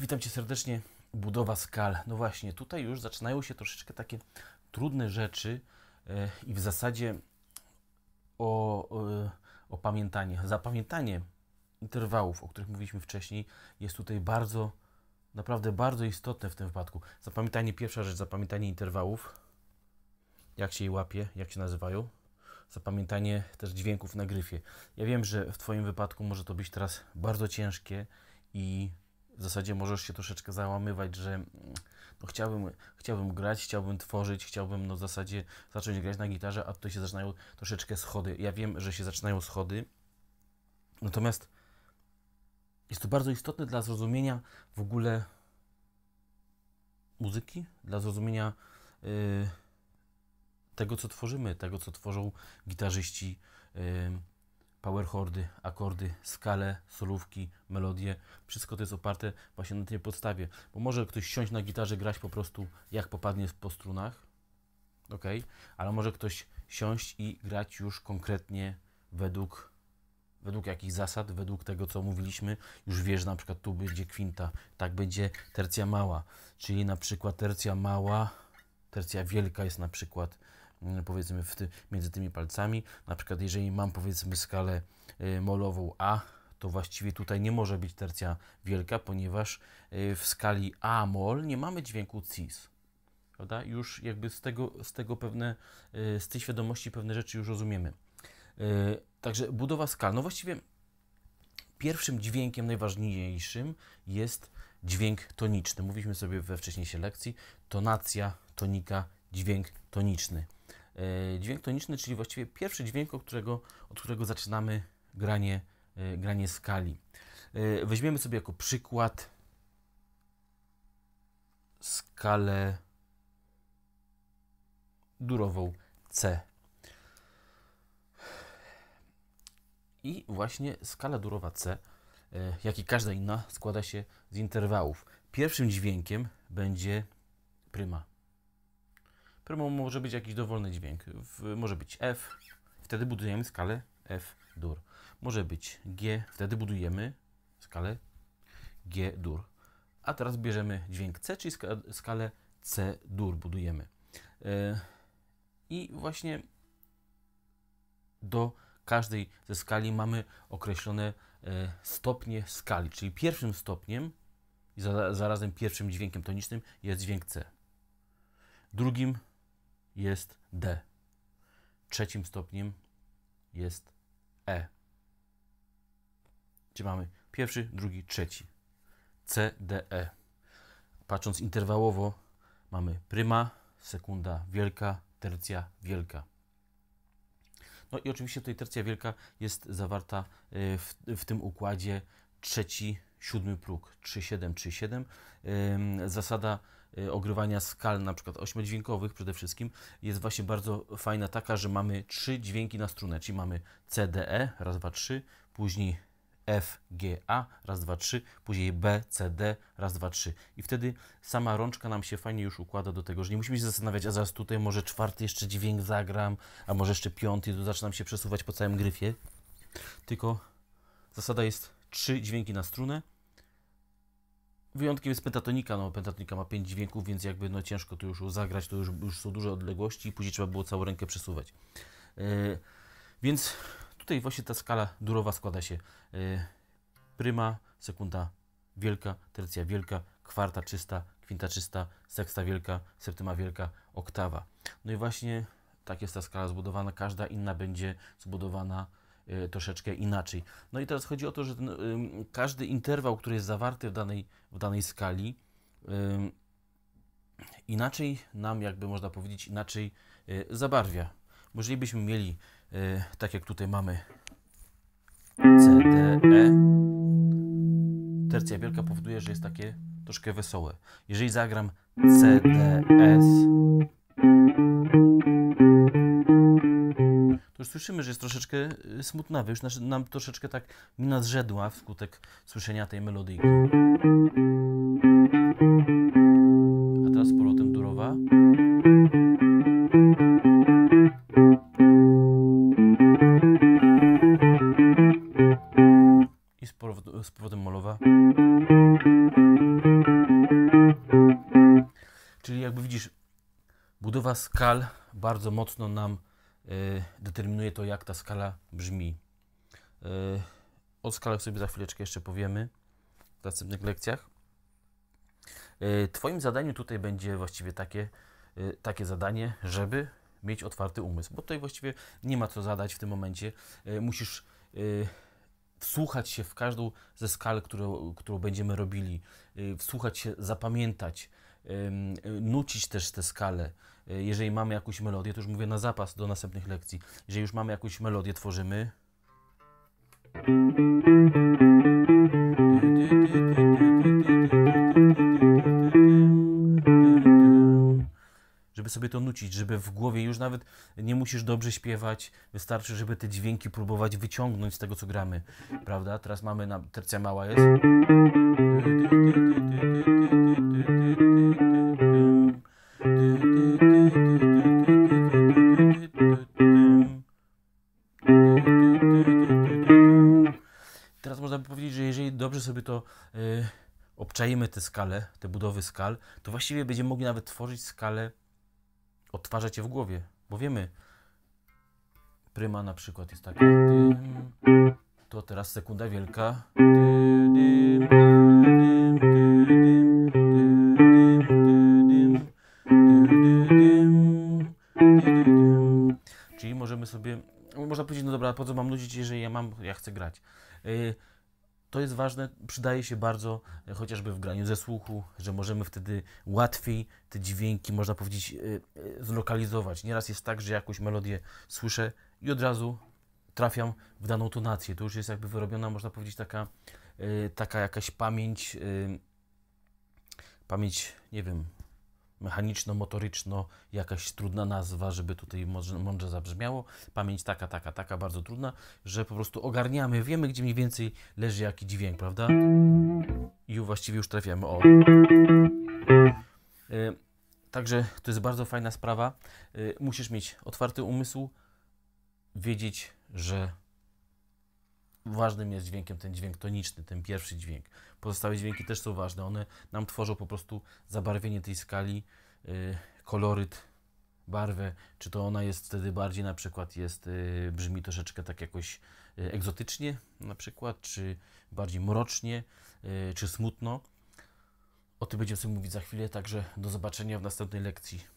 witam Cię serdecznie. Budowa skal. No właśnie, tutaj już zaczynają się troszeczkę takie trudne rzeczy e, i w zasadzie o, o pamiętanie. Zapamiętanie interwałów, o których mówiliśmy wcześniej, jest tutaj bardzo, naprawdę bardzo istotne w tym wypadku. Zapamiętanie, pierwsza rzecz, zapamiętanie interwałów, jak się je łapie, jak się nazywają. Zapamiętanie też dźwięków na gryfie. Ja wiem, że w Twoim wypadku może to być teraz bardzo ciężkie i w zasadzie możesz się troszeczkę załamywać, że mm, no chciałbym, chciałbym grać, chciałbym tworzyć, chciałbym no w zasadzie zacząć grać na gitarze, a tutaj się zaczynają troszeczkę schody. Ja wiem, że się zaczynają schody, natomiast jest to bardzo istotne dla zrozumienia w ogóle muzyki, dla zrozumienia yy, tego, co tworzymy, tego, co tworzą gitarzyści. Yy, power chordy, akordy, skale, solówki, melodie. Wszystko to jest oparte właśnie na tej podstawie. Bo może ktoś siąść na gitarze, grać po prostu jak popadnie po strunach, ok, ale może ktoś siąść i grać już konkretnie według, według jakich zasad, według tego, co mówiliśmy. Już wiesz, że na przykład tu będzie kwinta, tak będzie tercja mała, czyli na przykład tercja mała, tercja wielka jest na przykład Mm, powiedzmy ty, między tymi palcami. Na przykład jeżeli mam powiedzmy skalę y, molową A, to właściwie tutaj nie może być tercja wielka, ponieważ y, w skali A mol nie mamy dźwięku cis. Prawda? Już jakby z tego, z tego pewne, y, z tej świadomości pewne rzeczy już rozumiemy. Także budowa skal. No właściwie pierwszym dźwiękiem najważniejszym jest dźwięk toniczny. Mówiliśmy sobie we wcześniejszej lekcji, tonacja, tonika, dźwięk toniczny. E, dźwięk toniczny, czyli właściwie pierwszy dźwięk, od którego, od którego zaczynamy granie, e, granie skali. E, weźmiemy sobie jako przykład skalę durową C. I właśnie skala durowa C, jak i każda inna, składa się z interwałów. Pierwszym dźwiękiem będzie pryma. Prymą może być jakiś dowolny dźwięk. W, może być F, wtedy budujemy skalę F dur. Może być G, wtedy budujemy skalę G dur. A teraz bierzemy dźwięk C, czyli skalę C dur budujemy. Yy, I właśnie do każdej ze skali mamy określone e, stopnie skali, czyli pierwszym stopniem i zarazem pierwszym dźwiękiem tonicznym jest dźwięk C. Drugim jest D. Trzecim stopniem jest E. Gdzie mamy pierwszy, drugi, trzeci. C, D, E. Patrząc interwałowo, mamy pryma, sekunda wielka, tercja wielka. No i oczywiście tutaj tercja wielka jest zawarta y, w, w tym układzie trzeci, siódmy próg trzy-siedem. Zasada Y, ogrywania skal, na przykład ośmiodźwiękowych przede wszystkim, jest właśnie bardzo fajna taka, że mamy trzy dźwięki na strunę, czyli mamy CDE, raz, dwa, trzy, później F, G, A, raz, dwa, trzy, później B, C, D, raz, dwa, trzy. I wtedy sama rączka nam się fajnie już układa do tego, że nie musimy się zastanawiać, a zaraz tutaj może czwarty jeszcze dźwięk zagram, a może jeszcze piąty, tu zaczynam się przesuwać po całym gryfie. Tylko zasada jest trzy dźwięki na strunę, Wyjątkiem jest pentatonika, no pentatonika ma 5 dźwięków, więc jakby no ciężko tu już zagrać, to już, już są duże odległości i później trzeba było całą rękę przesuwać. Yy, więc tutaj właśnie ta skala durowa składa się yy, pryma, sekunda wielka, tercja wielka, kwarta czysta, kwinta czysta, seksta wielka, septyma wielka, oktawa. No i właśnie tak jest ta skala zbudowana, każda inna będzie zbudowana Y, troszeczkę inaczej. No i teraz chodzi o to, że ten, każdy interwał, który jest zawarty w danej, w danej skali, inaczej nam, jakby można powiedzieć, inaczej y, zabarwia. Jeżeli byśmy mieli, y, tak jak tutaj mamy C, D, E, tercja wielka powoduje, że jest takie troszkę wesołe. Jeżeli zagram C, D, S, już słyszymy, że jest troszeczkę y, smutna, już nam troszeczkę tak mina zrzedła wskutek słyszenia tej melodyjki. A teraz z powrotem durowa. I z powrotem, z powrotem molowa. Czyli jakby widzisz, budowa skal bardzo mocno nam Y, determinuje to, jak ta skala brzmi. Y, o skalach sobie za chwileczkę jeszcze powiemy w następnych lekcjach. Y, twoim zadaniem tutaj będzie właściwie takie, takie zadanie, żeby mieć otwarty umysł, bo tutaj właściwie nie ma co zadać w tym momencie. Musisz wsłuchać się w każdą ze skal, którą, którą będziemy robili, wsłuchać się, zapamiętać, nucić też te skale, E, jeżeli mamy jakąś melodię, to już mówię na zapas do następnych lekcji, jeżeli już mamy jakąś melodię, tworzymy. Żeby sobie to nucić, żeby w głowie już nawet nie musisz dobrze śpiewać, wystarczy, żeby te dźwięki próbować wyciągnąć z tego, co gramy, prawda? Teraz mamy, na, tercja mała jest. dobrze sobie to y, obczajemy te skale, te budowy skal, to właściwie będziemy mogli nawet tworzyć skalę, odtwarzać je w głowie, bo wiemy, pryma na przykład jest taka, to teraz sekunda wielka, Czyli możemy sobie, można powiedzieć, no dobra, po co mam nudzić, jeżeli ja mam, ja chcę grać. Y, to jest ważne, przydaje się bardzo e, chociażby w graniu ze słuchu, że możemy wtedy łatwiej te dźwięki, można powiedzieć, e, e, zlokalizować. Nieraz jest tak, że jakąś melodię słyszę i od razu trafiam w daną tonację. To już jest jakby wyrobiona, można powiedzieć, taka, taka jakaś pamięć, pamięć, nie wiem, mechaniczno-motoryczno, jakaś trudna nazwa, żeby tutaj mądrze zabrzmiało. Pamięć taka, taka, taka, bardzo trudna, że po prostu ogarniamy, wiemy gdzie mniej więcej leży jaki dźwięk, prawda? I właściwie już trafiamy. O. Y, także to jest bardzo fajna sprawa. Y, musisz mieć otwarty umysł, wiedzieć, że ważnym jest dźwiękiem ten dźwięk toniczny, ten pierwszy dźwięk. Pozostałe dźwięki też są ważne. One nam tworzą po prostu zabarwienie tej skali, y, koloryt, barwę. Czy to ona jest wtedy bardziej na przykład jest, y, brzmi troszeczkę tak jakoś y, egzotycznie na przykład, czy bardziej mrocznie, czy smutno. O tym będziemy sobie mówić za chwilę, także do zobaczenia w następnej lekcji.